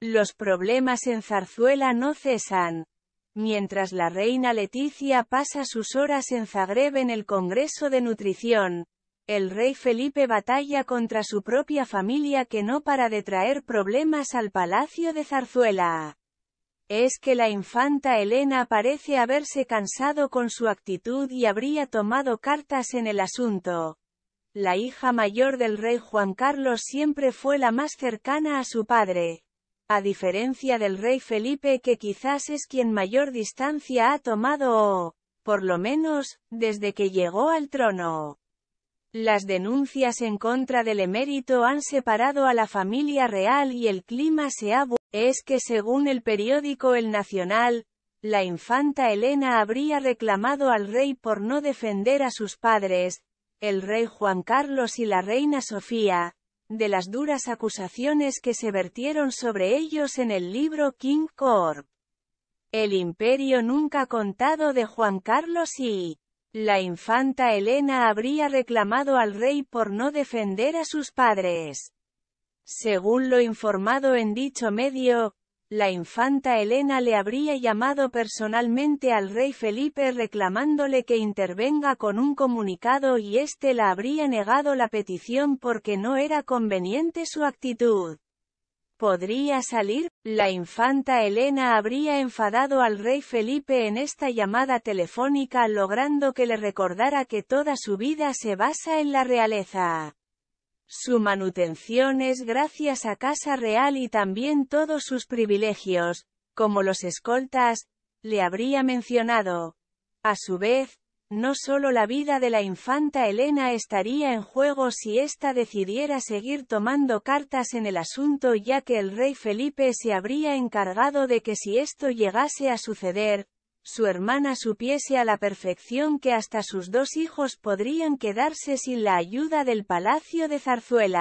Los problemas en Zarzuela no cesan. Mientras la reina Leticia pasa sus horas en Zagreb en el Congreso de Nutrición, el rey Felipe batalla contra su propia familia que no para de traer problemas al palacio de Zarzuela. Es que la infanta Elena parece haberse cansado con su actitud y habría tomado cartas en el asunto. La hija mayor del rey Juan Carlos siempre fue la más cercana a su padre a diferencia del rey Felipe que quizás es quien mayor distancia ha tomado o, por lo menos, desde que llegó al trono. Las denuncias en contra del emérito han separado a la familia real y el clima se ha... Es que según el periódico El Nacional, la infanta Elena habría reclamado al rey por no defender a sus padres, el rey Juan Carlos y la reina Sofía, de las duras acusaciones que se vertieron sobre ellos en el libro King Corp. El imperio nunca contado de Juan Carlos y la infanta Elena habría reclamado al rey por no defender a sus padres. Según lo informado en dicho medio, la infanta Elena le habría llamado personalmente al rey Felipe reclamándole que intervenga con un comunicado y éste la habría negado la petición porque no era conveniente su actitud. ¿Podría salir? La infanta Elena habría enfadado al rey Felipe en esta llamada telefónica logrando que le recordara que toda su vida se basa en la realeza. Su manutención es gracias a Casa Real y también todos sus privilegios, como los escoltas, le habría mencionado. A su vez, no solo la vida de la infanta Elena estaría en juego si ésta decidiera seguir tomando cartas en el asunto ya que el rey Felipe se habría encargado de que si esto llegase a suceder, su hermana supiese a la perfección que hasta sus dos hijos podrían quedarse sin la ayuda del palacio de Zarzuela.